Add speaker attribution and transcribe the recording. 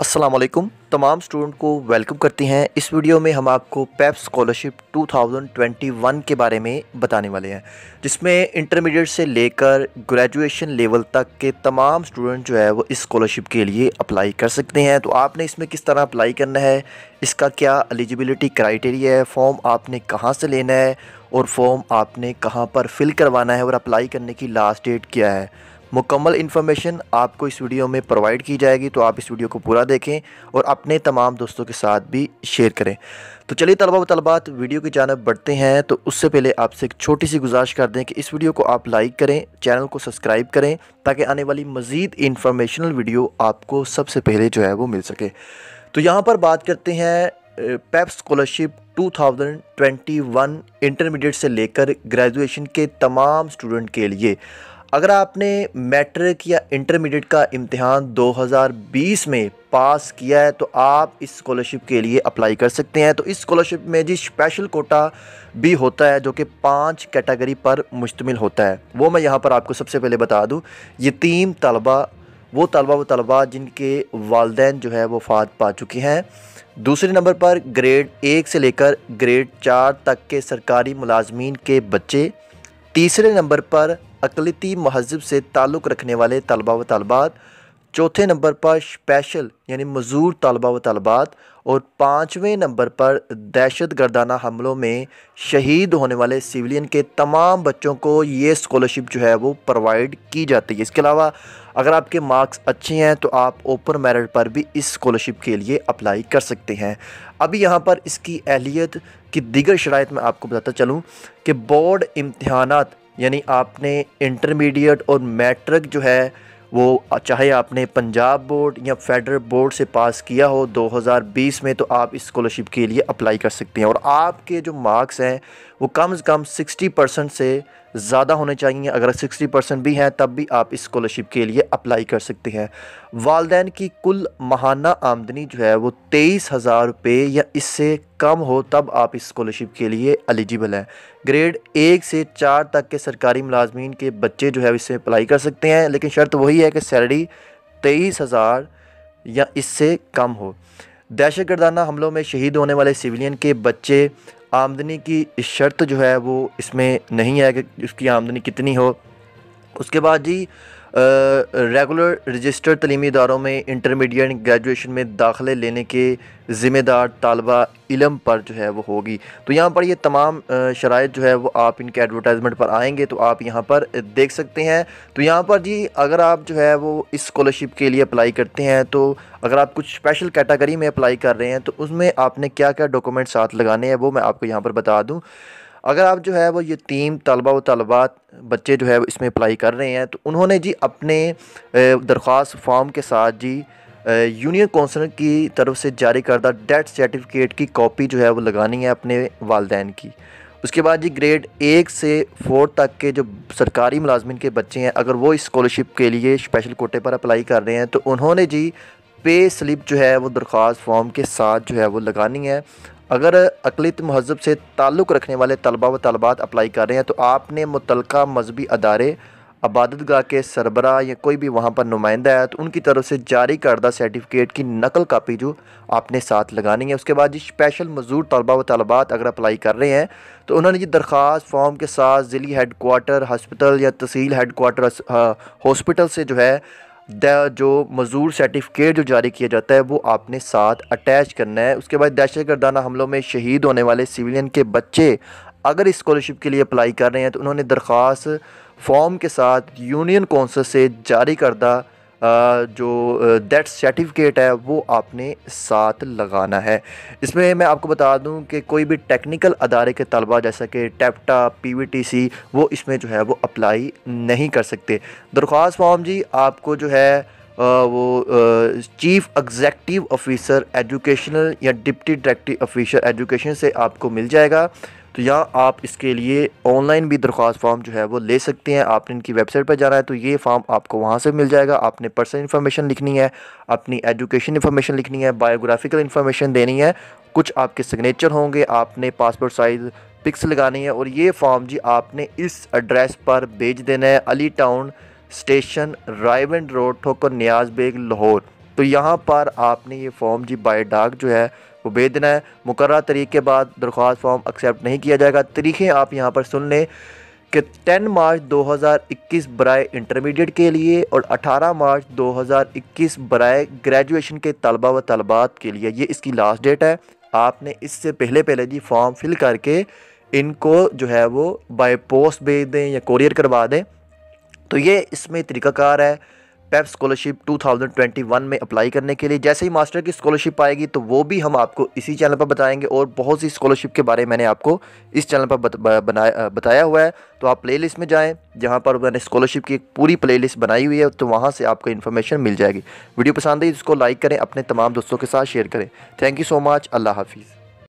Speaker 1: असलम तमाम स्टूडेंट को वेलकम करते हैं इस वीडियो में हम आपको पैप स्कॉलरशिप 2021 के बारे में बताने वाले हैं जिसमें इंटरमीडिएट से लेकर ग्रेजुएशन लेवल तक के तमाम स्टूडेंट जो है वो इस स्कॉलरशिप के लिए अप्लाई कर सकते हैं तो आपने इसमें किस तरह अप्लाई करना है इसका क्या एलिजिबिलिटी क्राइटेरिया है फॉर्म आपने कहाँ से लेना है और फॉर्म आपने कहाँ पर फिल करवाना है और अप्लाई करने की लास्ट डेट क्या है मुकम्मल इन्फॉर्मेशन आपको इस वीडियो में प्रोवाइड की जाएगी तो आप इस वीडियो को पूरा देखें और अपने तमाम दोस्तों के साथ भी शेयर करें तो चलिए तलबा व तलबात वीडियो की जानब बढ़ते हैं तो उससे पहले आपसे एक छोटी सी गुजारिश कर दें कि इस वीडियो को आप लाइक करें चैनल को सब्सक्राइब करें ताकि आने वाली मज़ीद इन्फॉर्मेशनल वीडियो आपको सबसे पहले जो है वो मिल सके तो यहाँ पर बात करते हैं पेप स्कॉलरशिप 2021 इंटरमीडिएट से लेकर ग्रेजुएशन के तमाम स्टूडेंट के लिए अगर आपने मैट्रिक या इंटरमीडिएट का इम्तहान 2020 में पास किया है तो आप इस स्कॉलरशिप के लिए अप्लाई कर सकते हैं तो इस स्कॉलरशिप में जी स्पेशल कोटा भी होता है जो कि पांच कैटेगरी पर मुश्तमिल होता है वो मैं यहाँ पर आपको सबसे पहले बता दूँ यतीम तलबा वो तलबा व तलबा जिनके वालदे जो है वो फात पा चुके हैं दूसरे नंबर पर ग्रेड एक से लेकर ग्रेड चार तक के सरकारी मुलाजमीन के बच्चे तीसरे नंबर पर अकलती महजब से ताल्लुक़ रखने वाले तलबा व तलबात चौथे नंबर पर स्पेशल यानी मजूर तलबा व तलबात और पाँचवें नंबर पर दहशत गर्दाना हमलों में शहीद होने वाले सिविलियन के तमाम बच्चों को ये स्कॉलरशिप जो है वो प्रोवाइड की जाती है इसके अलावा अगर आपके मार्क्स अच्छे हैं तो आप ओपन मेरिट पर भी इस स्कॉलरशिप के लिए अप्लाई कर सकते हैं अभी यहाँ पर इसकी अहलियत की दिगर शरात में आपको बताता चलूँ कि बोर्ड इम्तहाना यानी आपने इंटरमीडिएट और मैट्रिक जो है वो चाहे आपने पंजाब बोर्ड या फेडरल बोर्ड से पास किया हो 2020 में तो आप स्कॉलरशिप के लिए अप्लाई कर सकते हैं और आपके जो मार्क्स हैं वो कम से कम 60 परसेंट से ज़्यादा होने चाहिए अगर 60 परसेंट भी हैं तब भी आप स्कॉलरशिप के लिए अप्लाई कर सकते हैं वालदेन की कुल माहाना आमदनी जो है वो तेईस हज़ार रुपये या इससे कम हो तब आप स्कॉलरशिप के लिए एलिजिबल हैं ग्रेड एक से चार तक के सरकारी मुलाजमीन के बच्चे जो है इससे अप्लाई कर सकते हैं लेकिन शर्त वही है कि सैलरी तेईस हज़ार या इससे कम हो दहशत गर्दाना हमलों में शहीद होने वाले सिविलियन के बच्चे आमदनी की शर्त जो है वो इसमें नहीं है कि उसकी आमदनी कितनी हो उसके बाद जी रेगुलर रजिस्टर्ड तलीमी इदारों में इंटरमीडिएट ग्रेजुएशन में दाखिले लेने के ज़िम्मेदार तलबा इलम पर जो है वो होगी तो यहाँ पर ये तमाम शराइ जो है वो आप इनके एडवर्टाइजमेंट पर आएंगे तो आप यहाँ पर देख सकते हैं तो यहाँ पर जी अगर आप जो है वो इस स्कॉलरशिप के लिए अप्लाई करते हैं तो अगर आप कुछ स्पेशल कैटेगरी में अप्लाई कर रहे हैं तो उसमें आपने क्या क्या डॉक्यूमेंट साथ लगाने हैं वो मैं आपको यहाँ पर बता दूँ अगर आप जो है वो ये तलबा व तलबात बच्चे जो है वो इसमें अप्लाई कर रहे हैं तो उन्होंने जी अपने दरख्वास्त फॉर्म के साथ जी यूनियन कौंसल की तरफ से जारी करदा डेथ सर्टिफिकेट की कॉपी जो है वो लगानी है अपने वालदेन की उसके बाद जी ग्रेड एक से फोर तक के जो सरकारी मुलाजमन के बच्चे हैं अगर वो स्कॉलरशिप के लिए स्पेशल कोटे पर अप्लाई कर रहे हैं तो उन्होंने जी पे स्लिप जो है वो दरख्वास्त फॉर्म के साथ जो है वो लगानी है अगर अकलित महजब से ताल्लुक़ रखने वाले तलबा व तलबात अप्लाई कर रहे हैं तो आपने मुतल मजहबी अदारे आबादत गाह के सरबरा या कोई भी वहाँ पर नुमाइंदा है तो उनकी तरफ से जारी करदा सर्टिफिकेट की नकल कापी जो आपने साथ लगानी है उसके बाद जी स्पेशल मजदूर तलबा व तलबात अगर अप्लाई कर रहे हैं तो उन्होंने जी दरख्वास्त फॉर्म के साथ ज़िली हेड क्वार्टर हॉस्पिटल या तहसील हेड क्वार्टर हॉस्पिटल से जो है जो मज़ूर सर्टिफिकेट जो जारी किया जाता है वो आपने साथ अटैच करना है उसके बाद दहशत गर्दाना हमलों में शहीद होने वाले सिविलियन के बच्चे अगर स्कॉलरशिप के लिए अप्लाई कर रहे हैं तो उन्होंने दरख्वास्त फॉर्म के साथ यूनियन कौंसल से जारी करदा जो डेथ सर्टिफिकेट है वो आपने साथ लगाना है इसमें मैं आपको बता दूं कि कोई भी टेक्निकल अदारे के तलबा जैसा कि टेप्टा पीवीटीसी वो इसमें जो है वो अप्लाई नहीं कर सकते दरख्वास्त फॉर्म जी आपको जो है आ, वो चीफ़ एग्जेक्टिव ऑफिसर एजुकेशनल या डिप्टी डायरेक्टिव ऑफिसर एजुकेशन से आपको मिल जाएगा तो या आप इसके लिए ऑनलाइन भी दरख्वास्त फॉर्म जो है वो ले सकते हैं आपने इनकी वेबसाइट पर जाना है तो ये फॉर्म आपको वहाँ से मिल जाएगा आपने पर्सनल इन्फॉर्मेशन लिखनी है अपनी एजुकेशन इन्फॉर्मेशन लिखनी है बायोग्राफिकल इन्फॉर्मेशन देनी है कुछ आपके सिग्नेचर होंगे आपने पासपोर्ट साइज़ पिक्स लगानी है और ये फॉर्म जी आपने इस एड्रेस पर भेज देना है Ali town station Raiwind road Thokar Niaz bag Lahore तो यहाँ पर आपने ये फॉर्म जी बाय डाक जो है वो उबेद है मुकर तरीक के बाद दरख्वास्त फॉर्म एक्सेप्ट नहीं किया जाएगा तरीखें आप यहाँ पर सुन लें कि 10 मार्च 2021 बरए इंटरमीडिएट के लिए और 18 मार्च 2021 बरए ग्रेजुएशन के तलबा व तलबात के लिए ये इसकी लास्ट डेट है आपने इससे पहले पहले जी फॉर्म फिल करके इनको जो है वो बाय पोस्ट भेज दें या कोरियर करवा दें तो ये इसमें तरीक़ाकार है पेप स्कॉलरशिप 2021 में अप्लाई करने के लिए जैसे ही मास्टर की स्कॉलरशिप आएगी तो वो भी हम आपको इसी चैनल पर बताएंगे और बहुत सी स्कॉलरशिप के बारे में मैंने आपको इस चैनल पर बत, बनाया बताया हुआ है तो आप प्ले में जाएँ जहाँ पर मैंने स्कॉलरशिप की एक पूरी प्ले बनाई हुई है तो वहाँ से आपको इन्फॉर्मेशन मिल जाएगी वीडियो पसंद आई इसको तो लाइक करें अपने तमाम दोस्तों के साथ शेयर करें थैंक यू सो मच अल्लाह हाफिज़